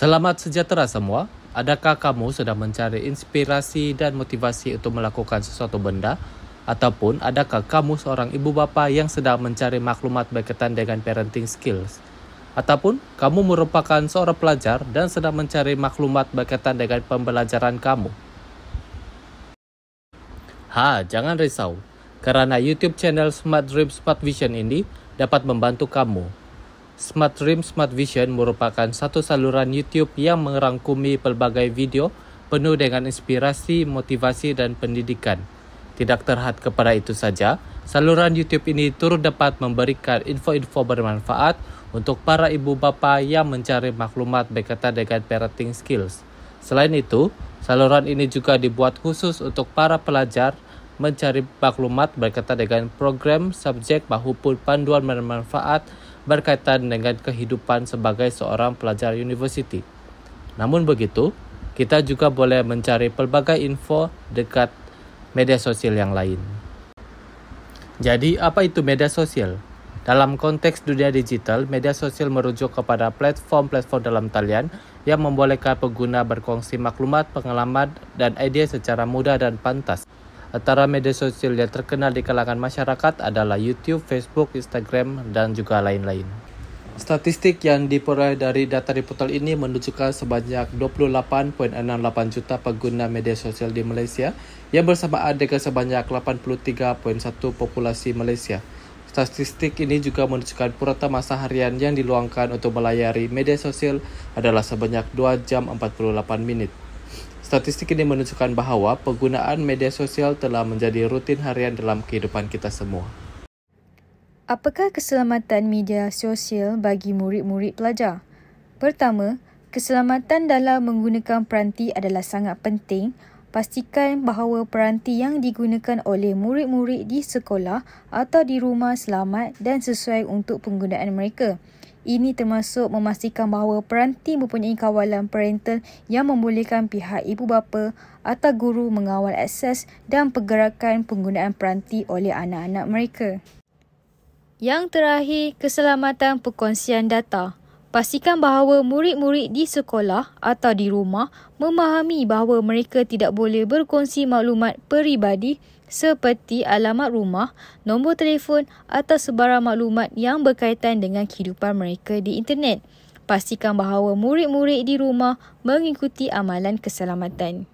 Selamat sejahtera semua. Adakah kamu sedang mencari inspirasi dan motivasi untuk melakukan sesuatu benda? Ataupun adakah kamu seorang ibu bapa yang sedang mencari maklumat berkaitan dengan parenting skills? Ataupun kamu merupakan seorang pelajar dan sedang mencari maklumat berkaitan dengan pembelajaran kamu? Ha, jangan risau, karena YouTube channel Smart Dreams Smart Vision ini dapat membantu kamu Smart Rim Smart Vision merupakan satu saluran YouTube yang merangkumi pelbagai video penuh dengan inspirasi, motivasi, dan pendidikan. Tidak terhad kepada itu saja, saluran YouTube ini turut dapat memberikan info-info bermanfaat untuk para ibu bapa yang mencari maklumat berkaitan dengan parenting skills. Selain itu, saluran ini juga dibuat khusus untuk para pelajar mencari maklumat berkaitan dengan program, subjek maupun panduan bermanfaat berkaitan dengan kehidupan sebagai seorang pelajar university. Namun begitu, kita juga boleh mencari pelbagai info dekat media sosial yang lain. Jadi, apa itu media sosial? Dalam konteks dunia digital, media sosial merujuk kepada platform-platform dalam talian yang membolehkan pengguna berkongsi maklumat, pengalaman, dan ide secara mudah dan pantas. Antara media sosial yang terkenal di kalangan masyarakat adalah YouTube, Facebook, Instagram, dan juga lain-lain. Statistik yang diperoleh dari data reportal portal ini menunjukkan sebanyak 28.68 juta pengguna media sosial di Malaysia yang bersamaan dengan sebanyak 83.1 populasi Malaysia. Statistik ini juga menunjukkan purata masa harian yang diluangkan untuk melayari media sosial adalah sebanyak 2 jam 48 menit. Statistik ini menunjukkan bahawa penggunaan media sosial telah menjadi rutin harian dalam kehidupan kita semua. Apakah keselamatan media sosial bagi murid-murid pelajar? Pertama, keselamatan dalam menggunakan peranti adalah sangat penting. Pastikan bahawa peranti yang digunakan oleh murid-murid di sekolah atau di rumah selamat dan sesuai untuk penggunaan mereka. Ini termasuk memastikan bahawa peranti mempunyai kawalan parental yang membolehkan pihak ibu bapa atau guru mengawal akses dan pergerakan penggunaan peranti oleh anak-anak mereka. Yang terakhir, keselamatan perkongsian data. Pastikan bahawa murid-murid di sekolah atau di rumah memahami bahawa mereka tidak boleh berkongsi maklumat peribadi seperti alamat rumah, nombor telefon atau sebarang maklumat yang berkaitan dengan kehidupan mereka di internet. Pastikan bahawa murid-murid di rumah mengikuti amalan keselamatan.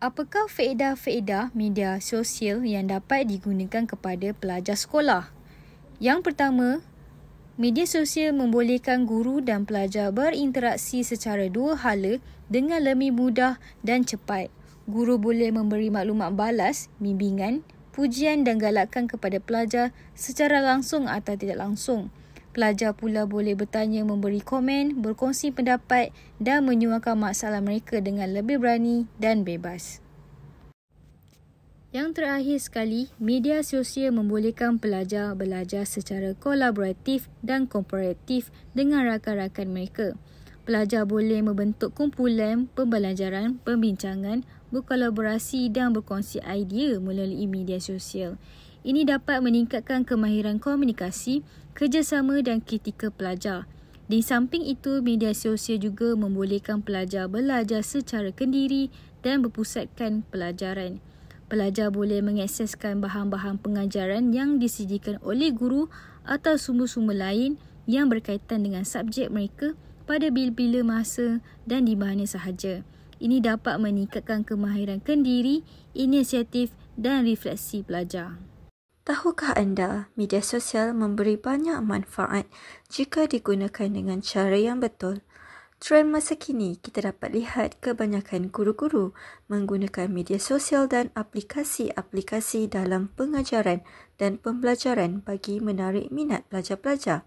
Apakah faedah-faedah media sosial yang dapat digunakan kepada pelajar sekolah? Yang pertama, media sosial membolehkan guru dan pelajar berinteraksi secara dua hala dengan lebih mudah dan cepat guru boleh memberi maklumat balas, bimbingan, pujian dan galakan kepada pelajar secara langsung atau tidak langsung. Pelajar pula boleh bertanya, memberi komen, berkongsi pendapat dan menyuarakan masalah mereka dengan lebih berani dan bebas. Yang terakhir sekali, media sosial membolehkan pelajar belajar secara kolaboratif dan komparatif dengan rakan-rakan mereka pelajar boleh membentuk kumpulan pembelajaran, pembincangan, berkolaborasi dan berkongsi idea melalui media sosial. Ini dapat meningkatkan kemahiran komunikasi, kerjasama dan kritika pelajar. Di samping itu, media sosial juga membolehkan pelajar belajar secara kendiri dan berpusatkan pelajaran. Pelajar boleh mengakseskan bahan-bahan pengajaran yang disediakan oleh guru atau sumber-sumber lain yang berkaitan dengan subjek mereka pada bila-bila masa dan di mana sahaja. Ini dapat meningkatkan kemahiran kendiri, inisiatif dan refleksi pelajar. Tahukah anda, media sosial memberi banyak manfaat jika digunakan dengan cara yang betul? Trend masa kini, kita dapat lihat kebanyakan guru-guru menggunakan media sosial dan aplikasi-aplikasi dalam pengajaran dan pembelajaran bagi menarik minat pelajar-pelajar.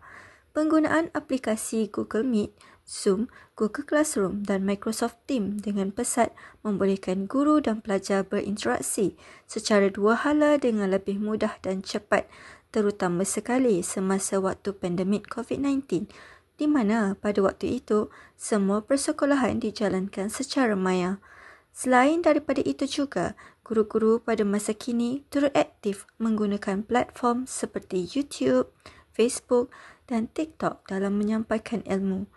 Penggunaan aplikasi Google Meet Zoom, Google Classroom dan Microsoft Teams dengan pesat membolehkan guru dan pelajar berinteraksi secara dua hala dengan lebih mudah dan cepat terutama sekali semasa waktu pandemik COVID-19 di mana pada waktu itu semua persekolahan dijalankan secara maya. Selain daripada itu juga, guru-guru pada masa kini turut aktif menggunakan platform seperti YouTube, Facebook dan TikTok dalam menyampaikan ilmu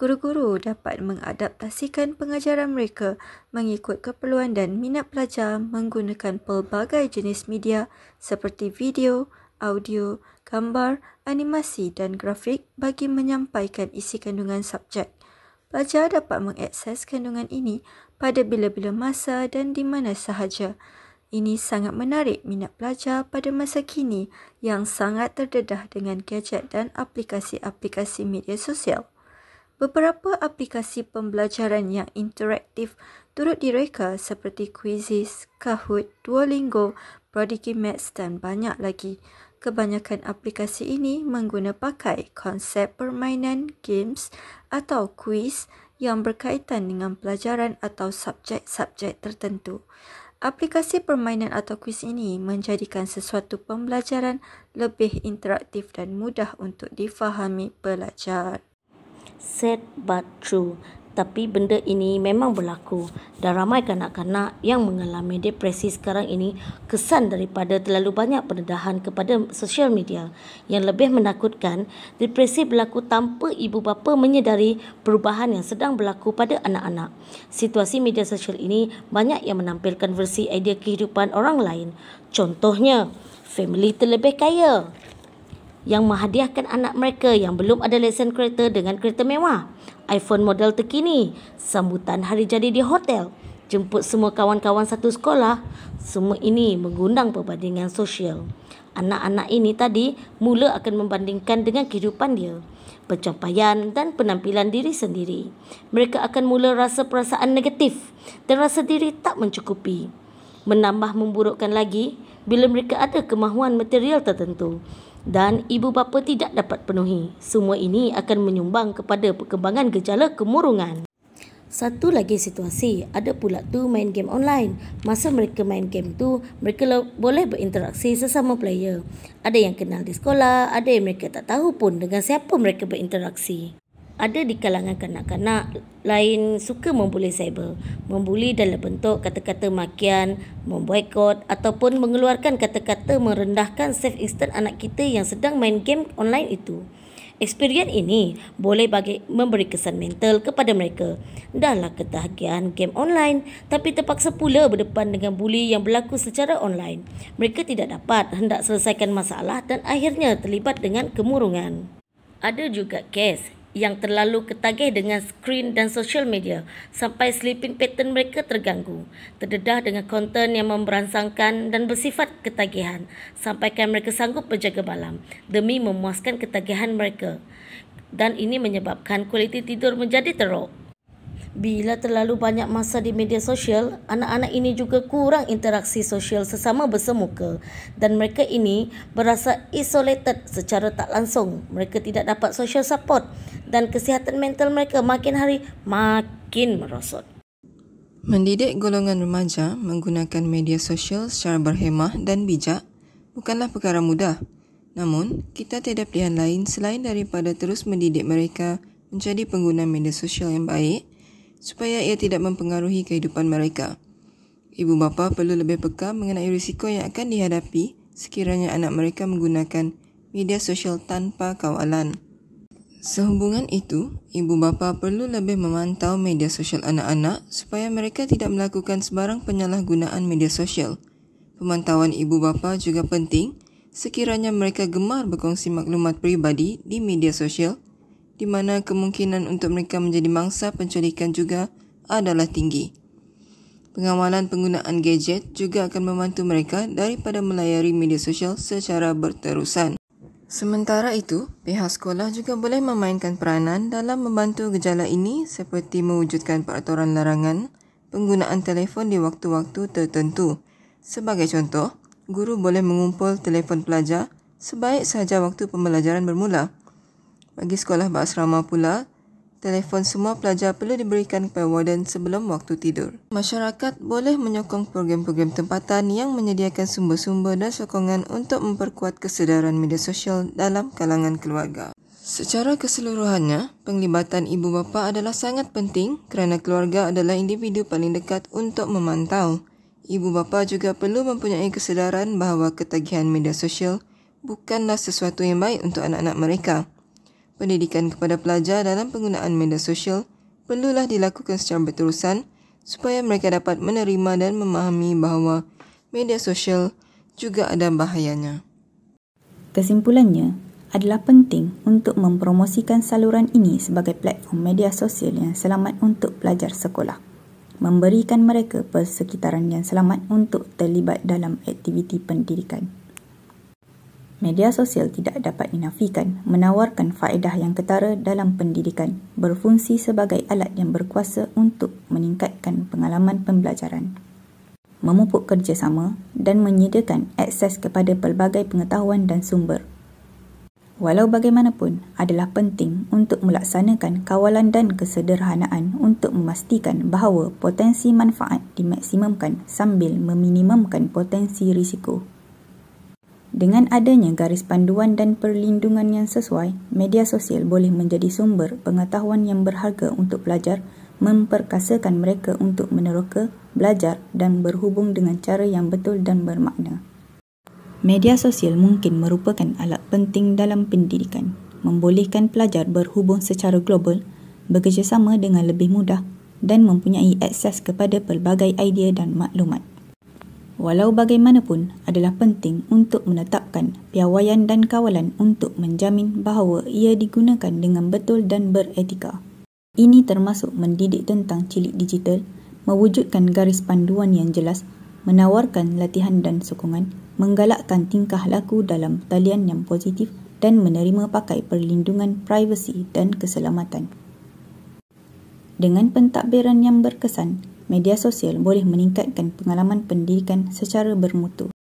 guru-guru dapat mengadaptasikan pengajaran mereka mengikut keperluan dan minat pelajar menggunakan pelbagai jenis media seperti video, audio, gambar, animasi dan grafik bagi menyampaikan isi kandungan subjek. Pelajar dapat mengakses kandungan ini pada bila-bila masa dan di mana sahaja. Ini sangat menarik minat pelajar pada masa kini yang sangat terdedah dengan gadget dan aplikasi-aplikasi media sosial. Beberapa aplikasi pembelajaran yang interaktif turut direka seperti Quizzes, Kahoot, Duolingo, Prodigy Maths dan banyak lagi. Kebanyakan aplikasi ini menggunakan pakai konsep permainan, games atau quiz yang berkaitan dengan pelajaran atau subjek-subjek tertentu. Aplikasi permainan atau kuis ini menjadikan sesuatu pembelajaran lebih interaktif dan mudah untuk difahami pelajar. Sad but true. Tapi benda ini memang berlaku dan ramai kanak-kanak yang mengalami depresi sekarang ini kesan daripada terlalu banyak pendedahan kepada sosial media. Yang lebih menakutkan, depresi berlaku tanpa ibu bapa menyedari perubahan yang sedang berlaku pada anak-anak. Situasi media sosial ini banyak yang menampilkan versi idea kehidupan orang lain. Contohnya, family terlebih kaya yang menghadiahkan anak mereka yang belum ada lesen kereta dengan kereta mewah. iPhone model terkini, sambutan hari jadi di hotel, jemput semua kawan-kawan satu sekolah, semua ini mengundang perbandingan sosial. Anak-anak ini tadi mula akan membandingkan dengan kehidupan dia, pencapaian dan penampilan diri sendiri. Mereka akan mula rasa perasaan negatif dan rasa diri tak mencukupi. Menambah memburukkan lagi bila mereka ada kemahuan material tertentu dan ibu bapa tidak dapat penuhi. Semua ini akan menyumbang kepada perkembangan gejala kemurungan. Satu lagi situasi, ada pula tu main game online. Masa mereka main game tu, mereka boleh berinteraksi sesama player. Ada yang kenal di sekolah, ada yang mereka tak tahu pun dengan siapa mereka berinteraksi ada di kalangan kanak-kanak lain suka membuli cyber. Membuli dalam bentuk kata-kata makian, memboikot ataupun mengeluarkan kata-kata merendahkan safe instant anak kita yang sedang main game online itu. Eksperien ini boleh bagi memberi kesan mental kepada mereka. Dahlah ketahagian game online tapi terpaksa pula berdepan dengan bully yang berlaku secara online. Mereka tidak dapat hendak selesaikan masalah dan akhirnya terlibat dengan kemurungan. Ada juga kes yang terlalu ketagih dengan skrin dan social media sampai sleeping pattern mereka terganggu. Terdedah dengan konten yang memberansangkan dan bersifat ketagihan sampaikan mereka sanggup berjaga malam demi memuaskan ketagihan mereka dan ini menyebabkan kualiti tidur menjadi teruk. Bila terlalu banyak masa di media sosial, anak-anak ini juga kurang interaksi sosial sesama bersemuka dan mereka ini berasa isolated secara tak langsung. Mereka tidak dapat social support dan kesihatan mental mereka makin hari makin merosot. Mendidik golongan remaja menggunakan media sosial secara berhemah dan bijak bukanlah perkara mudah. Namun, kita tidak pilihan lain selain daripada terus mendidik mereka menjadi pengguna media sosial yang baik supaya ia tidak mempengaruhi kehidupan mereka. Ibu bapa perlu lebih peka mengenai risiko yang akan dihadapi sekiranya anak mereka menggunakan media sosial tanpa kawalan. Sehubungan itu, ibu bapa perlu lebih memantau media sosial anak-anak supaya mereka tidak melakukan sebarang penyalahgunaan media sosial. Pemantauan ibu bapa juga penting sekiranya mereka gemar berkongsi maklumat peribadi di media sosial di mana kemungkinan untuk mereka menjadi mangsa penculikan juga adalah tinggi. Pengawalan penggunaan gadget juga akan membantu mereka daripada melayari media sosial secara berterusan. Sementara itu, pihak sekolah juga boleh memainkan peranan dalam membantu gejala ini seperti mewujudkan peraturan larangan penggunaan telefon di waktu-waktu tertentu. Sebagai contoh, guru boleh mengumpul telefon pelajar sebaik sahaja waktu pembelajaran bermula. Bagi sekolah berasrama pula, Telefon semua pelajar perlu diberikan kepada warden sebelum waktu tidur. Masyarakat boleh menyokong program-program tempatan yang menyediakan sumber-sumber dan sokongan untuk memperkuat kesedaran media sosial dalam kalangan keluarga. Secara keseluruhannya, penglibatan ibu bapa adalah sangat penting kerana keluarga adalah individu paling dekat untuk memantau. Ibu bapa juga perlu mempunyai kesedaran bahawa ketagihan media sosial bukanlah sesuatu yang baik untuk anak-anak mereka pendidikan kepada pelajar dalam penggunaan media sosial perlulah dilakukan secara berterusan supaya mereka dapat menerima dan memahami bahawa media sosial juga ada bahayanya. Kesimpulannya adalah penting untuk mempromosikan saluran ini sebagai platform media sosial yang selamat untuk pelajar sekolah. Memberikan mereka persekitaran yang selamat untuk terlibat dalam aktiviti pendidikan media sosial tidak dapat dinafikan menawarkan faedah yang ketara dalam pendidikan berfungsi sebagai alat yang berkuasa untuk meningkatkan pengalaman pembelajaran memupuk kerjasama dan menyediakan akses kepada pelbagai pengetahuan dan sumber walau bagaimanapun adalah penting untuk melaksanakan kawalan dan kesederhanaan untuk memastikan bahawa potensi manfaat dimaksimumkan sambil meminimumkan potensi risiko dengan adanya garis panduan dan perlindungan yang sesuai, media sosial boleh menjadi sumber pengetahuan yang berharga untuk pelajar, memperkasakan mereka untuk meneroka, belajar dan berhubung dengan cara yang betul dan bermakna. Media sosial mungkin merupakan alat penting dalam pendidikan, membolehkan pelajar berhubung secara global, bekerjasama dengan lebih mudah dan mempunyai akses kepada pelbagai idea dan maklumat walau bagaimanapun adalah penting untuk menetapkan piawaian dan kawalan untuk menjamin bahawa ia digunakan dengan betul dan beretika. Ini termasuk mendidik tentang cilik digital, mewujudkan garis panduan yang jelas, menawarkan latihan dan sokongan, menggalakkan tingkah laku dalam talian yang positif dan menerima pakai perlindungan privasi dan keselamatan. Dengan pentadbiran yang berkesan, media sosial boleh meningkatkan pengalaman pendidikan secara bermutu.